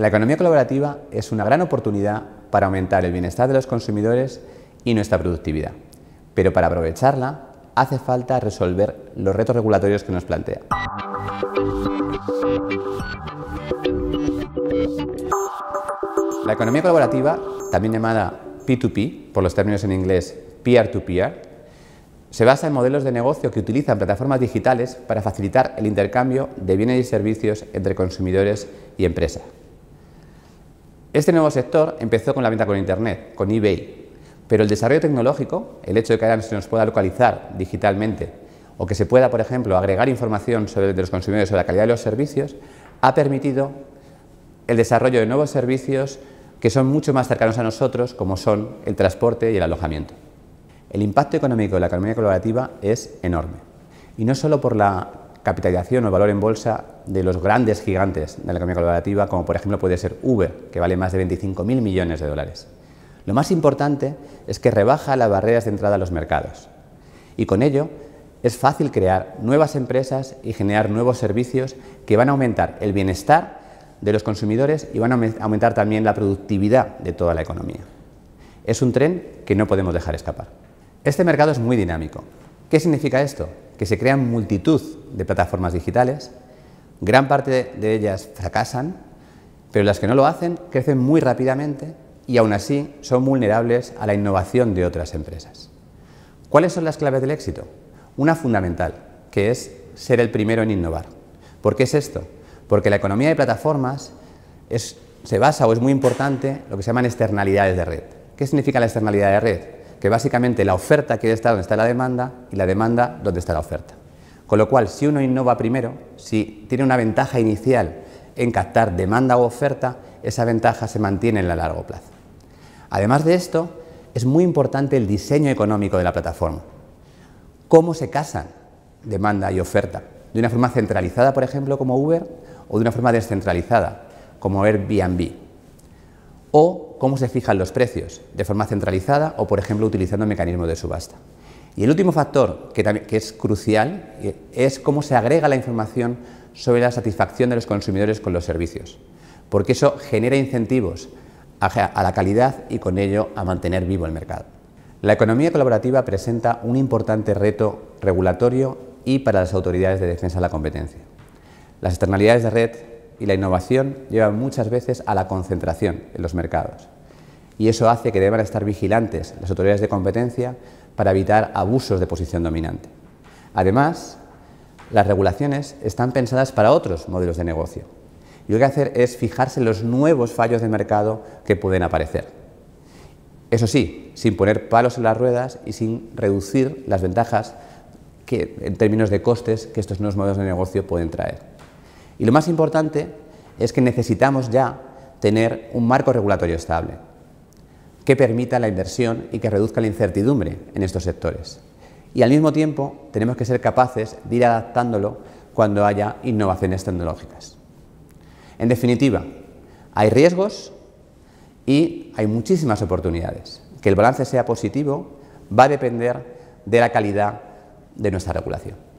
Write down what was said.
La economía colaborativa es una gran oportunidad para aumentar el bienestar de los consumidores y nuestra productividad, pero para aprovecharla hace falta resolver los retos regulatorios que nos plantea. La economía colaborativa, también llamada P2P, por los términos en inglés peer-to-peer, se basa en modelos de negocio que utilizan plataformas digitales para facilitar el intercambio de bienes y servicios entre consumidores y empresas. Este nuevo sector empezó con la venta con Internet, con eBay, pero el desarrollo tecnológico, el hecho de que se nos pueda localizar digitalmente o que se pueda, por ejemplo, agregar información sobre, los consumidores sobre la calidad de los servicios, ha permitido el desarrollo de nuevos servicios que son mucho más cercanos a nosotros, como son el transporte y el alojamiento. El impacto económico de la economía colaborativa es enorme. Y no solo por la capitalización o valor en bolsa de los grandes gigantes de la economía colaborativa, como por ejemplo puede ser Uber, que vale más de 25.000 millones de dólares. Lo más importante es que rebaja las barreras de entrada a los mercados y con ello es fácil crear nuevas empresas y generar nuevos servicios que van a aumentar el bienestar de los consumidores y van a aumentar también la productividad de toda la economía. Es un tren que no podemos dejar escapar. Este mercado es muy dinámico. ¿Qué significa esto? que se crean multitud de plataformas digitales, gran parte de ellas fracasan, pero las que no lo hacen crecen muy rápidamente y aún así son vulnerables a la innovación de otras empresas. ¿Cuáles son las claves del éxito? Una fundamental, que es ser el primero en innovar. ¿Por qué es esto? Porque la economía de plataformas se basa o es muy importante lo que se llaman externalidades de red. ¿Qué significa la externalidad de red? que básicamente la oferta queda donde está la demanda y la demanda donde está la oferta. Con lo cual, si uno innova primero, si tiene una ventaja inicial en captar demanda o oferta, esa ventaja se mantiene en la largo plazo. Además de esto, es muy importante el diseño económico de la plataforma. ¿Cómo se casan demanda y oferta? ¿De una forma centralizada, por ejemplo, como Uber, o de una forma descentralizada, como Airbnb? o cómo se fijan los precios de forma centralizada o, por ejemplo, utilizando mecanismos de subasta. Y el último factor que, es crucial eh, es cómo se agrega la información sobre la satisfacción de los consumidores con los servicios, porque eso genera incentivos a la calidad y con ello a mantener vivo el mercado. La economía colaborativa presenta un importante reto regulatorio y para las autoridades de defensa de la competencia. Las externalidades de red y la innovación lleva muchas veces a la concentración en los mercados. Y eso hace que deban estar vigilantes las autoridades de competencia para evitar abusos de posición dominante. Además, las regulaciones están pensadas para otros modelos de negocio. Y lo que hay que hacer es fijarse en los nuevos fallos de mercado que pueden aparecer. Eso sí, sin poner palos en las ruedas y sin reducir las ventajas en términos de costes que estos nuevos modelos de negocio pueden traer. Y lo más importante es que necesitamos ya tener un marco regulatorio estable que permita la inversión y que reduzca la incertidumbre en estos sectores. Y al mismo tiempo tenemos que ser capaces de ir adaptándolo cuando haya innovaciones tecnológicas. En definitiva, hay riesgos y hay muchísimas oportunidades. Que el balance sea positivo va a depender de la calidad de nuestra regulación.